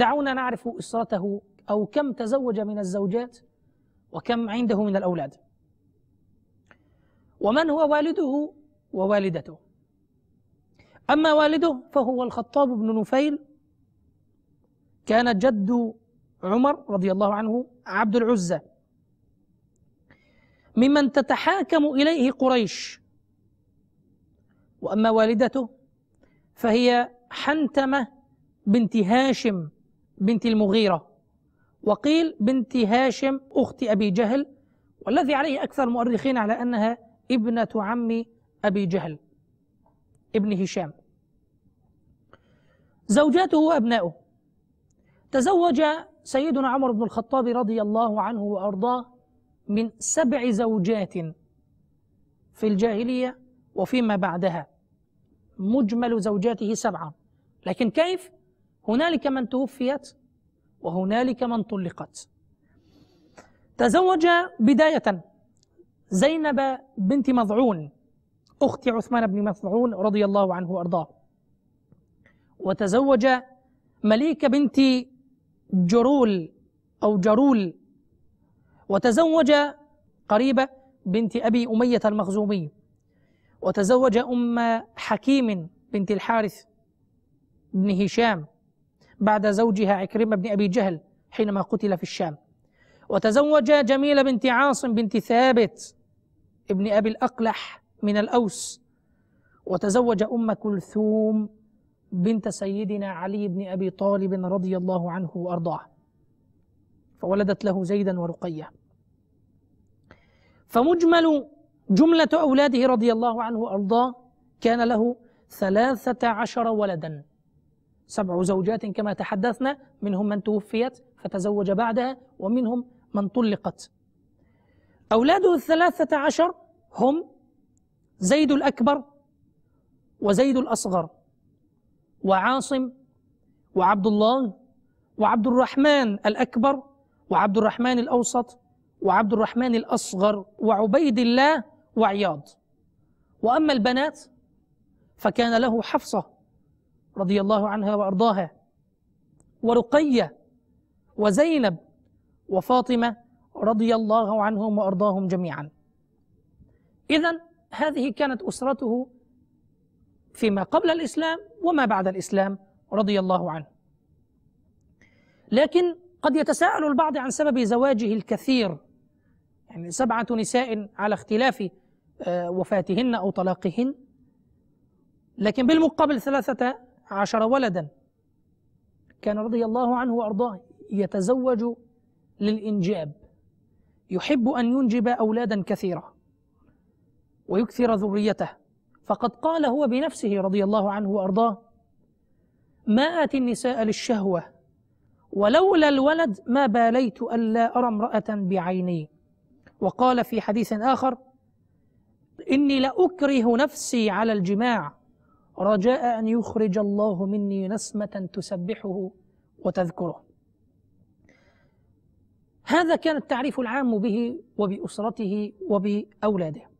دعونا نعرف إسرته أو كم تزوج من الزوجات وكم عنده من الأولاد ومن هو والده ووالدته أما والده فهو الخطاب بن نفيل كان جد عمر رضي الله عنه عبد العزة ممن تتحاكم إليه قريش وأما والدته فهي حنتمة بنت هاشم بنت المغيرة وقيل بنت هاشم أخت أبي جهل والذي عليه أكثر المؤرخين على أنها ابنة عم أبي جهل ابن هشام زوجاته وأبناؤه تزوج سيدنا عمر بن الخطاب رضي الله عنه وأرضاه من سبع زوجات في الجاهلية وفيما بعدها مجمل زوجاته سبعة لكن كيف هنالك من توفيت وهنالك من طلقت تزوج بداية زينب بنت مضعون أخت عثمان بن مضعون رضي الله عنه وأرضاه وتزوج مليكة بنت جرول أو جرول وتزوج قريبة بنت أبي أمية المخزومي وتزوج أم حكيم بنت الحارث بن هشام بعد زوجها عكرمة بن أبي جهل حينما قتل في الشام وتزوج جميلة بنت عاصم بنت ثابت ابن أبي الأقلح من الأوس وتزوج أم كلثوم بنت سيدنا علي بن أبي طالب رضي الله عنه وأرضاه فولدت له زيدا ورقية فمجمل جملة أولاده رضي الله عنه وأرضاه كان له ثلاثة عشر ولدا سبع زوجات كما تحدثنا منهم من توفيت فتزوج بعدها ومنهم من طلقت أولاده الثلاثة عشر هم زيد الأكبر وزيد الأصغر وعاصم وعبد الله وعبد الرحمن الأكبر وعبد الرحمن الأوسط وعبد الرحمن الأصغر وعبيد الله وعياض وأما البنات فكان له حفصة رضي الله عنها وارضاها ورقيه وزينب وفاطمه رضي الله عنهم وارضاهم جميعا اذا هذه كانت اسرته فيما قبل الاسلام وما بعد الاسلام رضي الله عنه لكن قد يتساءل البعض عن سبب زواجه الكثير يعني سبعه نساء على اختلاف آه، وفاتهن او طلاقهن لكن بالمقابل ثلاثه عشر ولدا كان رضي الله عنه وأرضاه يتزوج للإنجاب يحب أن ينجب أولادا كثيرة ويكثر ذريته فقد قال هو بنفسه رضي الله عنه وأرضاه ما آتي النساء للشهوة ولولا الولد ما باليت ألا أرى امرأة بعيني وقال في حديث آخر إني لأكره نفسي على الجماع رجاء أن يخرج الله مني نسمة تسبحه وتذكره هذا كان التعريف العام به وبأسرته وبأولاده